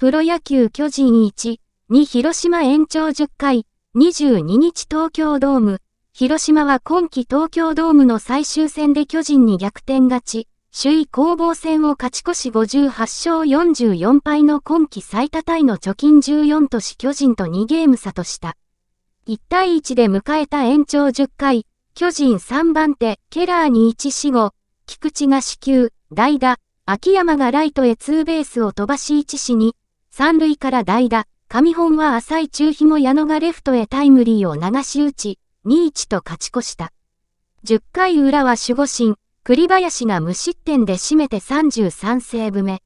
プロ野球巨人1、2広島延長10回、22日東京ドーム。広島は今季東京ドームの最終戦で巨人に逆転勝ち、首位攻防戦を勝ち越し58勝44敗の今季最多タイの貯金14都市巨人と2ゲーム差とした。1対1で迎えた延長10回、巨人3番手、ケラーに1死後、菊池が死球、代打、秋山がライトへツーベースを飛ばし1死に、三塁から代打、上本は浅い中日も矢野がレフトへタイムリーを流し打ち、2-1と勝ち越した。10回裏は守護神、栗林が無失点で締めて33セーブ目。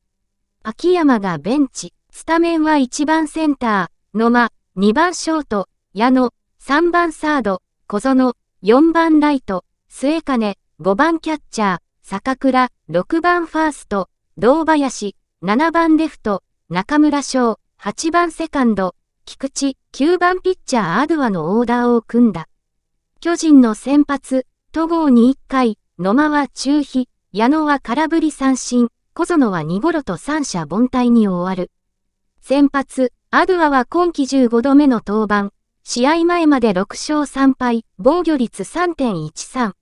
秋山がベンチ、スタメンは1番センター、野間、2番ショート、矢野、3番サード、小園、4番ライト、末金、5番キャッチャー、坂倉、6番ファースト、堂林、7番レフト、中村翔、8番セカンド、菊池、9番ピッチャーアドゥアのオーダーを組んだ。巨人の先発、戸郷に1回、野間は中飛、矢野は空振り三振、小園は2頃と三者凡退に終わる。先発、アドゥアは今季15度目の登板、試合前まで6勝3敗、防御率3.13。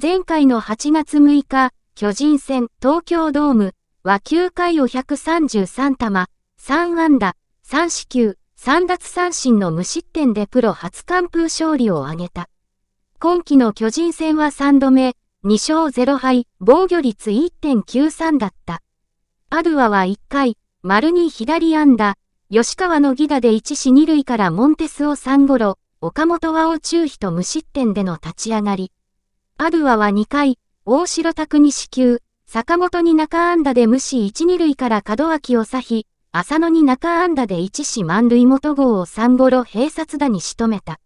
前回の8月6日、巨人戦東京ドーム、は9回を133玉、3安打、3四球、3奪三振の無失点でプロ初完封勝利を挙げた。今季の巨人戦は3度目、2勝0敗、防御率1.93だった。アルワは1回、丸に左安打、吉川の犠打で1死2塁からモンテスを3ゴロ、岡本はを中飛と無失点での立ち上がり。アルワは2回、大城拓に死球、坂本に中安打で無視1、2塁から門脇を差し、浅野に中安打で1死満塁元号を3五ロ併殺打に仕留めた。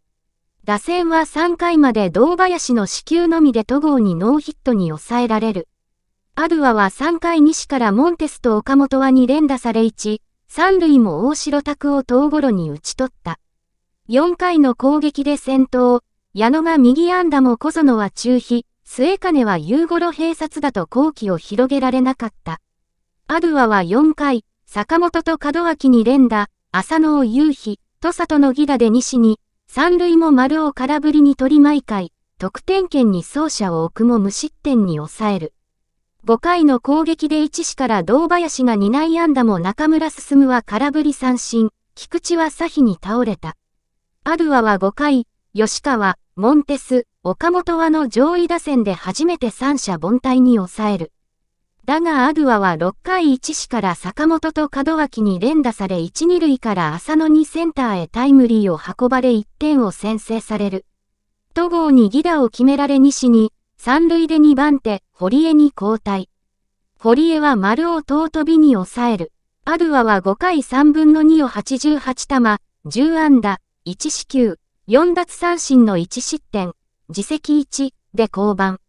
打線は3回まで堂林の死球のみで戸郷にノーヒットに抑えられる。アドゥアは3回西からモンテスと岡本は2連打され1、3塁も大城拓を遠頃に打ち取った。4回の攻撃で先頭、矢野が右安打も小園は中飛、末金は夕頃閉殺だと好機を広げられなかった。アドゥアは4回、坂本と門脇に連打、浅野を夕日、土佐とのギ打で西に、三塁も丸を空振りに取り毎回、得点圏に走者を置くも無失点に抑える。5回の攻撃で1死から堂林が2内安打も中村進は空振り三振、菊池は左比に倒れた。アドゥアは5回、吉川、モンテス、岡本はの上位打線で初めて三者凡退に抑える。だがアドゥアは6回1死から坂本と門脇に連打され1、2塁から浅野にセンターへタイムリーを運ばれ1点を先制される。戸郷にギダを決められ死に、三塁で2番手、堀江に交代。堀江は丸を遠飛びに抑える。アドゥアは5回3分の2を88球、10安打、1死球、4奪三振の1失点、自責1で降板。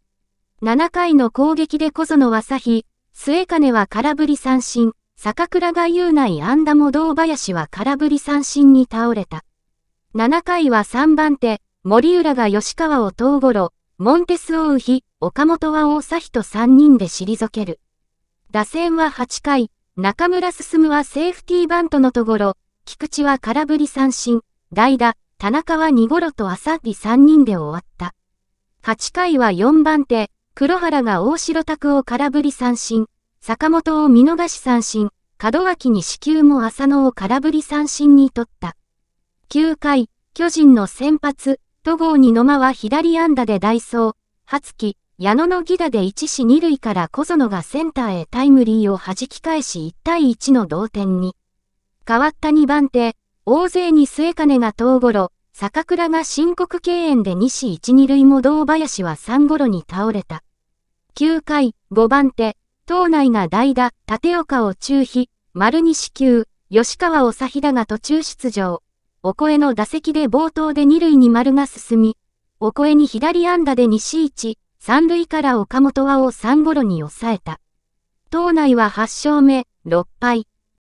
7回の攻撃でこ園の朝日、末金は空振り三振、坂倉が優内安打も堂林は空振り三振に倒れた。7回は3番手、森浦が吉川を遠ごろ、モンテスをう日、岡本は大佐と3人で退ける。打線は8回、中村進はセーフティーバントのところ、菊池は空振り三振、代打、田中は二頃と浅木3人で終わった。8回は4番手、黒原が大城拓を空振り三振、坂本を見逃し三振、門脇に死球も浅野を空振り三振に取った。9回、巨人の先発、戸郷に野間は左安打でダイソー、初期、矢野の犠打で一死二塁から小園がセンターへタイムリーを弾き返し1対1の同点に。変わった2番手、大勢に末金が東五郎、坂倉が申告敬遠で西一二塁も堂林は三五郎に倒れた。9回、5番手、島内が代打、立岡を中飛、丸西級、吉川を佐田が途中出場。お声の打席で冒頭で二塁に丸が進み、お声に左安打で西一、三塁から岡本和を三五郎に抑えた。島内は8勝目、六敗。